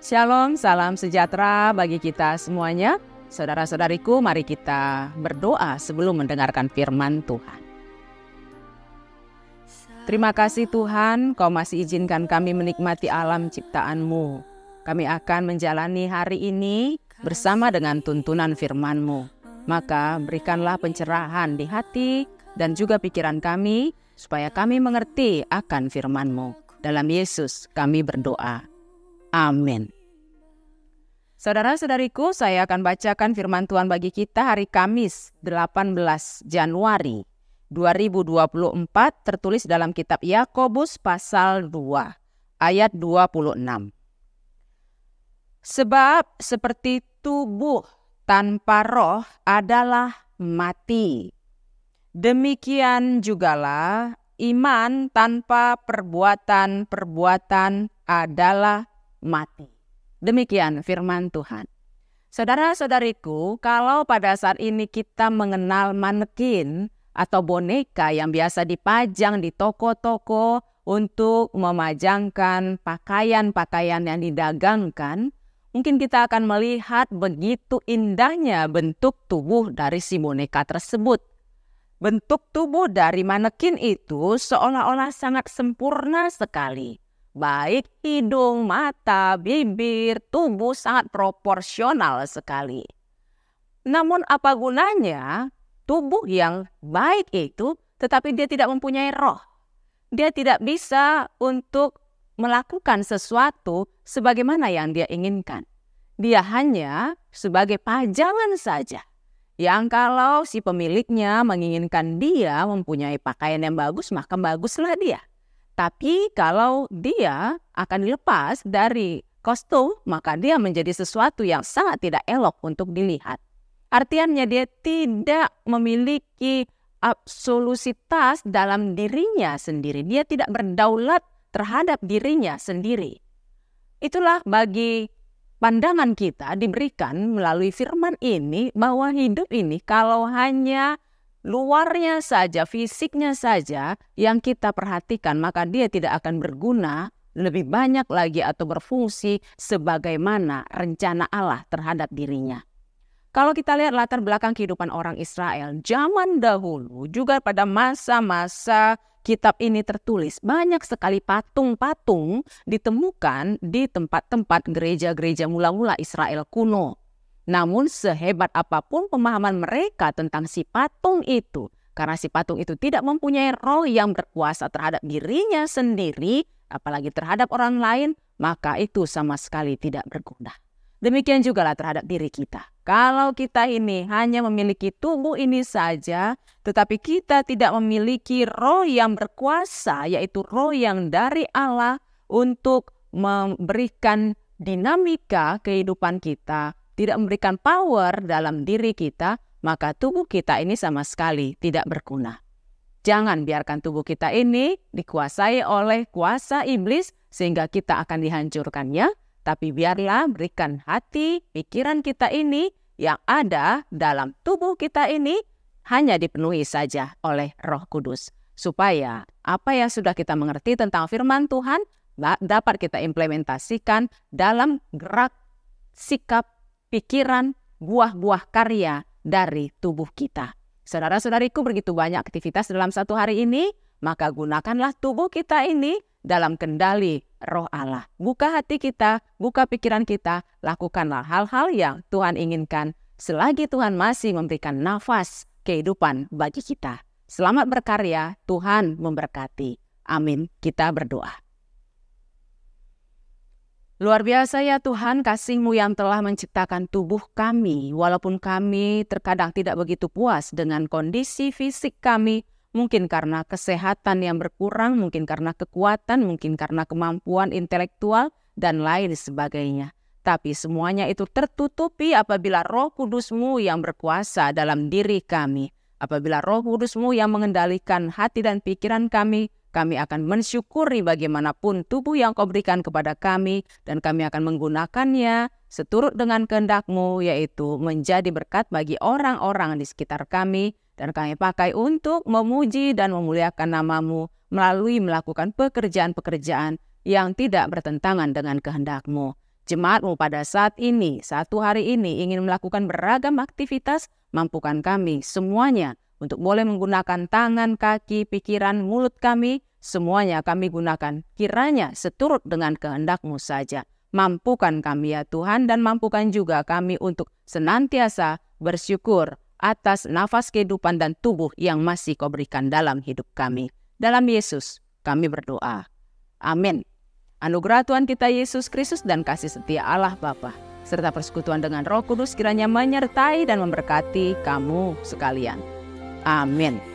Shalom, salam sejahtera bagi kita semuanya. Saudara-saudariku, mari kita berdoa sebelum mendengarkan firman Tuhan. Terima kasih Tuhan, Kau masih izinkan kami menikmati alam ciptaan-Mu. Kami akan menjalani hari ini bersama dengan tuntunan firman-Mu. Maka berikanlah pencerahan di hati dan juga pikiran kami, supaya kami mengerti akan firman-Mu. Dalam Yesus kami berdoa. Amin. Saudara-saudariku, saya akan bacakan firman Tuhan bagi kita hari Kamis 18 Januari 2024 tertulis dalam kitab Yakobus pasal 2 ayat 26. Sebab seperti tubuh tanpa roh adalah mati. Demikian jugalah iman tanpa perbuatan-perbuatan adalah mati. Demikian firman Tuhan. Saudara-saudariku, kalau pada saat ini kita mengenal manekin atau boneka yang biasa dipajang di toko-toko untuk memajangkan pakaian-pakaian yang didagangkan, mungkin kita akan melihat begitu indahnya bentuk tubuh dari si boneka tersebut. Bentuk tubuh dari manekin itu seolah-olah sangat sempurna sekali baik hidung, mata, bibir, tubuh sangat proporsional sekali. Namun apa gunanya tubuh yang baik itu tetapi dia tidak mempunyai roh. Dia tidak bisa untuk melakukan sesuatu sebagaimana yang dia inginkan. Dia hanya sebagai pajangan saja. Yang kalau si pemiliknya menginginkan dia mempunyai pakaian yang bagus, maka baguslah dia. Tapi kalau dia akan dilepas dari kostum, maka dia menjadi sesuatu yang sangat tidak elok untuk dilihat. Artiannya dia tidak memiliki absolusitas dalam dirinya sendiri. Dia tidak berdaulat terhadap dirinya sendiri. Itulah bagi pandangan kita diberikan melalui firman ini bahwa hidup ini kalau hanya luarnya saja, fisiknya saja yang kita perhatikan, maka dia tidak akan berguna lebih banyak lagi atau berfungsi sebagaimana rencana Allah terhadap dirinya. Kalau kita lihat latar belakang kehidupan orang Israel, zaman dahulu juga pada masa-masa kitab ini tertulis, banyak sekali patung-patung ditemukan di tempat-tempat gereja-gereja mula-mula Israel kuno. Namun sehebat apapun pemahaman mereka tentang si patung itu, karena si patung itu tidak mempunyai roh yang berkuasa terhadap dirinya sendiri, apalagi terhadap orang lain, maka itu sama sekali tidak berguna. Demikian juga lah terhadap diri kita. Kalau kita ini hanya memiliki tubuh ini saja, tetapi kita tidak memiliki roh yang berkuasa, yaitu roh yang dari Allah untuk memberikan dinamika kehidupan kita, tidak memberikan power dalam diri kita, maka tubuh kita ini sama sekali tidak berguna. Jangan biarkan tubuh kita ini dikuasai oleh kuasa iblis sehingga kita akan dihancurkannya, tapi biarlah berikan hati, pikiran kita ini yang ada dalam tubuh kita ini hanya dipenuhi saja oleh Roh Kudus. Supaya apa yang sudah kita mengerti tentang firman Tuhan dapat kita implementasikan dalam gerak sikap pikiran, buah-buah karya dari tubuh kita. Saudara-saudariku begitu banyak aktivitas dalam satu hari ini, maka gunakanlah tubuh kita ini dalam kendali roh Allah. Buka hati kita, buka pikiran kita, lakukanlah hal-hal yang Tuhan inginkan selagi Tuhan masih memberikan nafas kehidupan bagi kita. Selamat berkarya, Tuhan memberkati. Amin. Kita berdoa. Luar biasa ya Tuhan kasih-Mu yang telah menciptakan tubuh kami, walaupun kami terkadang tidak begitu puas dengan kondisi fisik kami, mungkin karena kesehatan yang berkurang, mungkin karena kekuatan, mungkin karena kemampuan intelektual, dan lain sebagainya. Tapi semuanya itu tertutupi apabila roh kudusmu yang berkuasa dalam diri kami. Apabila roh kudusmu yang mengendalikan hati dan pikiran kami, kami akan mensyukuri bagaimanapun tubuh yang kau berikan kepada kami dan kami akan menggunakannya seturut dengan kehendakmu yaitu menjadi berkat bagi orang-orang di sekitar kami dan kami pakai untuk memuji dan memuliakan namamu melalui melakukan pekerjaan-pekerjaan yang tidak bertentangan dengan kehendakmu. Jemaatmu pada saat ini, satu hari ini ingin melakukan beragam aktivitas, mampukan kami semuanya untuk boleh menggunakan tangan, kaki, pikiran, mulut kami, semuanya kami gunakan. Kiranya seturut dengan kehendakmu saja. Mampukan kami ya Tuhan dan mampukan juga kami untuk senantiasa bersyukur atas nafas kehidupan dan tubuh yang masih kau berikan dalam hidup kami. Dalam Yesus kami berdoa. Amin. Anugerah Tuhan kita Yesus Kristus dan kasih setia Allah Bapa serta persekutuan dengan Roh Kudus kiranya menyertai dan memberkati kamu sekalian. Amém.